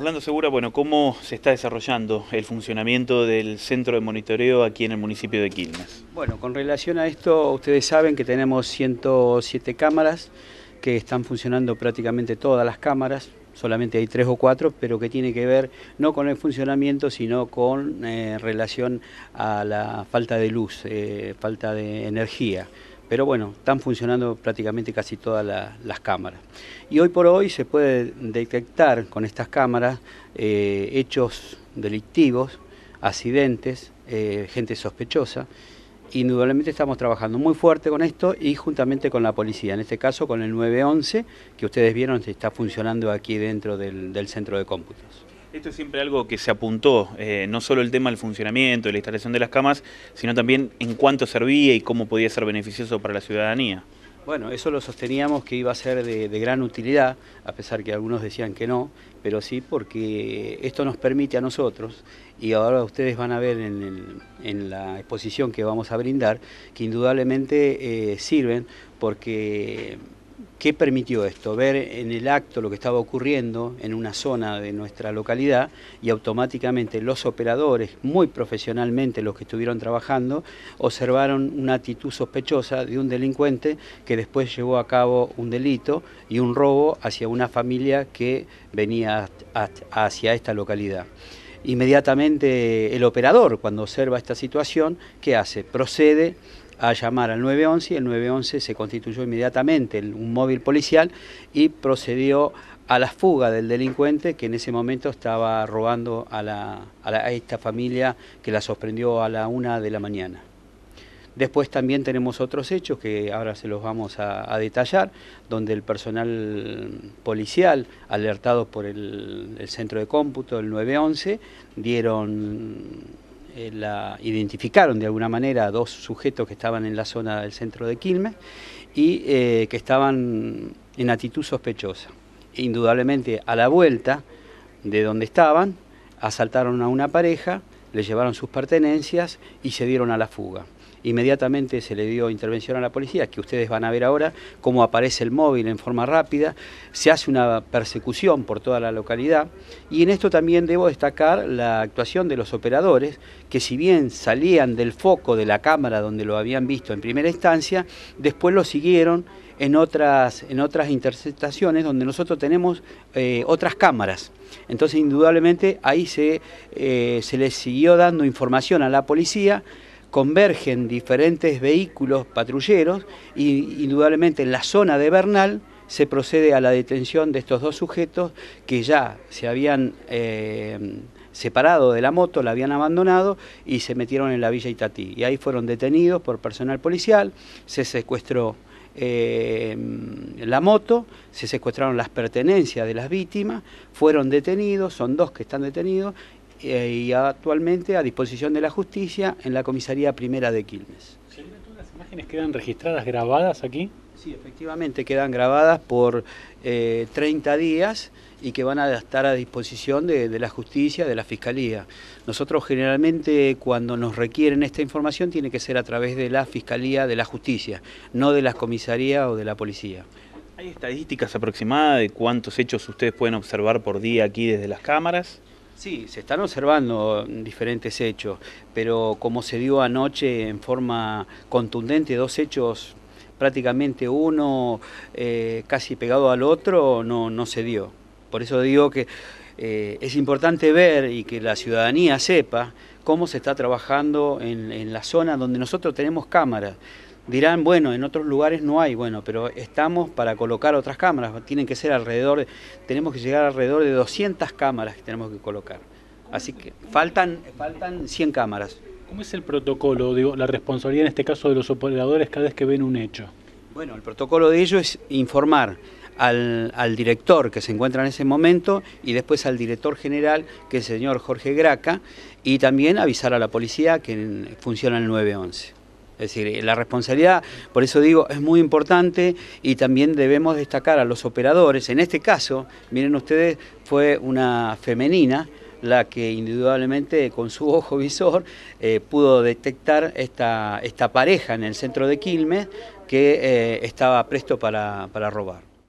Orlando Segura, bueno, ¿cómo se está desarrollando el funcionamiento del centro de monitoreo aquí en el municipio de Quilmes? Bueno, con relación a esto, ustedes saben que tenemos 107 cámaras, que están funcionando prácticamente todas las cámaras, solamente hay tres o cuatro, pero que tiene que ver no con el funcionamiento, sino con eh, relación a la falta de luz, eh, falta de energía. Pero bueno, están funcionando prácticamente casi todas las cámaras. Y hoy por hoy se puede detectar con estas cámaras eh, hechos delictivos, accidentes, eh, gente sospechosa. Indudablemente estamos trabajando muy fuerte con esto y juntamente con la policía, en este caso con el 911, que ustedes vieron está funcionando aquí dentro del centro de cómputos. Esto es siempre algo que se apuntó, eh, no solo el tema del funcionamiento de la instalación de las camas, sino también en cuánto servía y cómo podía ser beneficioso para la ciudadanía. Bueno, eso lo sosteníamos que iba a ser de, gran utilidad, a pesar que algunos decían que no, pero sí porque esto nos permite a nosotros, y ahora ustedes van a ver en, la exposición que vamos a brindar, que indudablemente eh, sirven porque ¿Qué permitió esto? Ver en el acto lo que estaba ocurriendo en una zona de nuestra localidad y automáticamente los operadores, muy profesionalmente los que estuvieron trabajando, observaron una actitud sospechosa de un delincuente que después llevó a cabo un delito y un robo hacia una familia que venía hacia esta localidad inmediatamente el operador, cuando observa esta situación, ¿qué hace? Procede a llamar al 911 y el 911 se constituyó inmediatamente en un móvil policial y procedió a la fuga del delincuente que en ese momento estaba robando a, la, esta familia que la sorprendió a la una de la mañana. Después también tenemos otros hechos que ahora se los vamos a, detallar, donde el personal policial, alertado por el, el centro de cómputo, el 911, dieron eh, la, identificaron de alguna manera a dos sujetos que estaban en la zona del centro de Quilmes y eh, que estaban en actitud sospechosa. Indudablemente a la vuelta de donde estaban, asaltaron a una pareja, le llevaron sus pertenencias y se dieron a la fuga. Inmediatamente se le dio intervención a la policía, que ustedes van a ver ahora cómo aparece el móvil en forma rápida. Se hace una persecución por toda la localidad y en esto también debo destacar la actuación de los operadores, que si bien salían del foco de la cámara donde lo habían visto en primera instancia, después lo siguieron en otras, en otras interceptaciones donde nosotros tenemos eh, otras cámaras. Entonces, indudablemente, ahí se, eh, se les siguió dando información a la policía convergen diferentes vehículos patrulleros y indudablemente en la zona de Bernal se procede a la detención de estos dos sujetos que ya se habían eh, separado de la moto, la habían abandonado y se metieron en la Villa Itatí. Y ahí fueron detenidos por personal policial, se secuestró eh, la moto, se secuestraron las pertenencias de las víctimas, fueron detenidos, son dos que están detenidos eh, y actualmente a disposición de la justicia en la comisaría primera de Quilmes. ¿Todas las imágenes quedan registradas, grabadas aquí? Sí, efectivamente, quedan grabadas por 30 eh, días y que van a estar a disposición de, de, la justicia, de la fiscalía. Nosotros generalmente cuando nos requieren esta información tiene que ser a través de la fiscalía, de la justicia, no de las comisarías o de la policía. ¿Hay estadísticas aproximadas de cuántos hechos ustedes pueden observar por día aquí desde las cámaras? Sí, se están observando diferentes hechos, pero como se dio anoche en forma contundente, dos hechos prácticamente uno eh, casi pegado al otro, no, se dio. Por eso digo que eh, es importante ver y que la ciudadanía sepa cómo se está trabajando en, en la zona donde nosotros tenemos cámaras. Dirán, bueno, en otros lugares no hay, bueno, pero estamos para colocar otras cámaras, tienen que ser alrededor, tenemos que llegar alrededor de 200 cámaras que tenemos que colocar. Así que faltan, faltan 100 cámaras. ¿Cómo es el protocolo, digo, la responsabilidad en este caso de los operadores cada vez que ven un hecho? Bueno, el protocolo de ello es informar al, al, director que se encuentra en ese momento y después al director general, que es el señor Jorge Graca, y también avisar a la policía que funciona el 911. Es decir, eh, la responsabilidad, por eso digo, es muy importante y también debemos destacar a los operadores. En este caso, miren ustedes, fue una femenina la que indudablemente con su ojo visor eh, pudo detectar esta, esta pareja en el centro de Quilmes que eh, estaba presto para robar.